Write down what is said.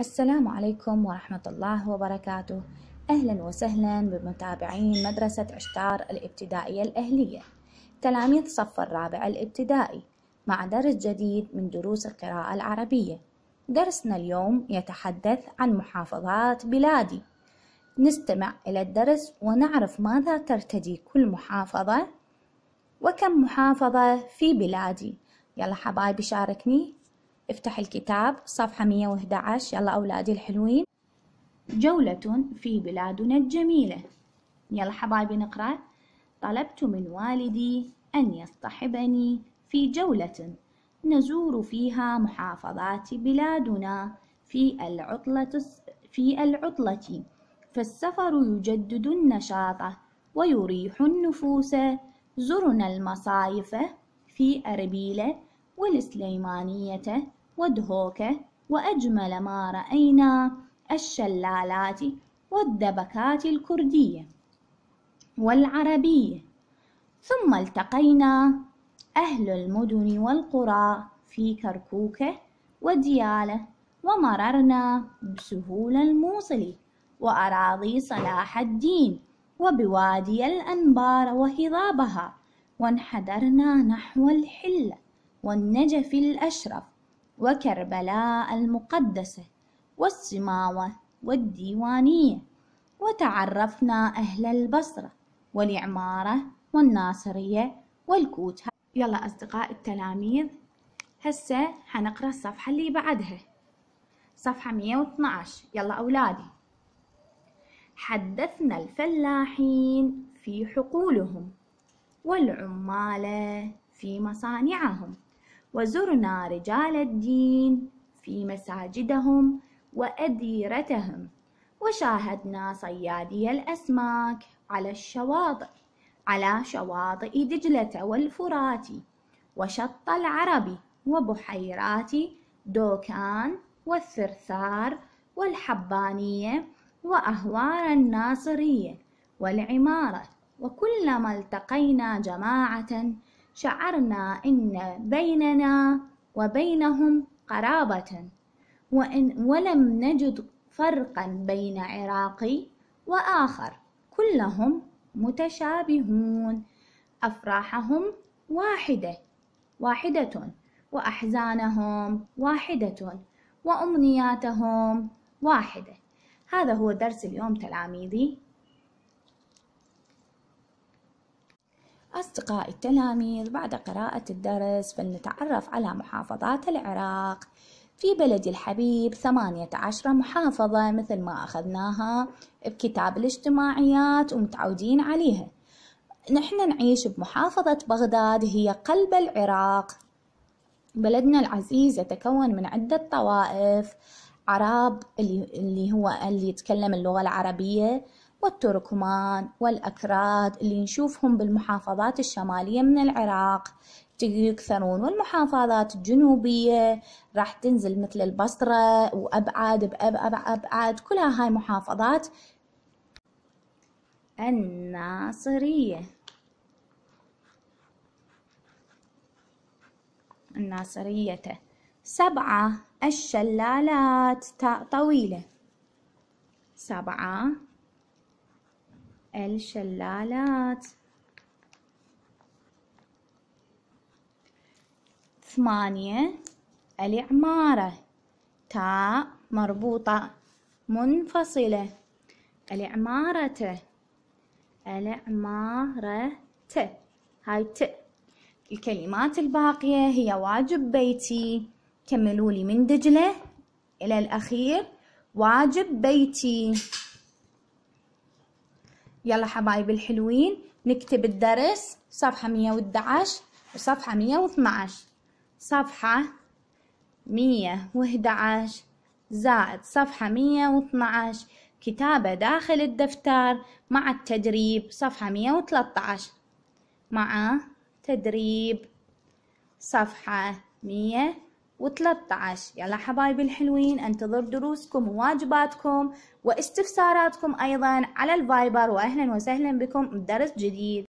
السلام عليكم ورحمة الله وبركاته أهلا وسهلا بمتابعين مدرسة عشتار الابتدائية الأهلية تلاميذ صف الرابع الابتدائي مع درس جديد من دروس القراءة العربية درسنا اليوم يتحدث عن محافظات بلادي نستمع إلى الدرس ونعرف ماذا ترتدي كل محافظة وكم محافظة في بلادي يلا حبايبي شاركني افتح الكتاب صفحة 111 يلا أولادي الحلوين جولة في بلادنا الجميلة يلا حبايبي نقرأ طلبت من والدي أن يصطحبني في جولة نزور فيها محافظات بلادنا في العطلة في العطلة فالسفر يجدد النشاط ويريح النفوس زرنا المصايف في أربيلة والسليمانية ودهوكة وأجمل ما رأينا الشلالات والدبكات الكردية والعربية ثم التقينا أهل المدن والقرى في كركوكة وديالة ومررنا بسهول الموصل وأراضي صلاح الدين وبوادي الأنبار وهضابها وانحدرنا نحو الحلة والنجف الأشرف وكربلاء المقدسة والسماوة والديوانية وتعرفنا أهل البصرة والعمارة والناصرية والكوت يلا أصدقاء التلاميذ هسه حنقرأ الصفحة اللي بعدها صفحة 112 يلا أولادي حدثنا الفلاحين في حقولهم والعمال في مصانعهم وزرنا رجال الدين في مساجدهم وأديرتهم وشاهدنا صيادي الأسماك على الشواطئ على شواطئ دجلة والفرات وشط العرب وبحيرات دوكان والثرثار والحبانية وأهوار الناصرية والعمارة وكلما التقينا جماعة شعرنا إن بيننا وبينهم قرابة وإن ولم نجد فرقا بين عراقي وآخر كلهم متشابهون أفراحهم واحدة واحدة وأحزانهم واحدة وأمنياتهم واحدة هذا هو درس اليوم تلاميذي أصدقاء التلاميذ بعد قراءة الدرس فلنتعرف على محافظات العراق في بلدي الحبيب ثمانية عشر محافظة مثل ما أخذناها بكتاب الاجتماعيات ومتعودين عليها نحن نعيش بمحافظة بغداد هي قلب العراق بلدنا العزيز يتكون من عدة طوائف عرب اللي هو اللي يتكلم اللغة العربية والتركمان والأكراد اللي نشوفهم بالمحافظات الشمالية من العراق يكثرون والمحافظات الجنوبية راح تنزل مثل البصرة وأبعد بأبعد أبعد كلها هاي محافظات الناصرية الناصرية سبعة الشلالات طويلة سبعة الشلالات ثمانية العمارة تاء مربوطة منفصلة العمارة العمارة ت هاي ت الكلمات الباقية هي واجب بيتي كملوا لي من دجلة إلى الأخير واجب بيتي يلا حبايبي الحلوين نكتب الدرس صفحة 111 وصفحة 112 صفحة 111 زائد صفحة 112 كتابة داخل الدفتر مع التدريب صفحة 113 مع تدريب صفحة مية و13 يلا حبايبي الحلوين انتظر دروسكم وواجباتكم واستفساراتكم أيضا على الفايبر وأهلا وسهلا بكم بدرس جديد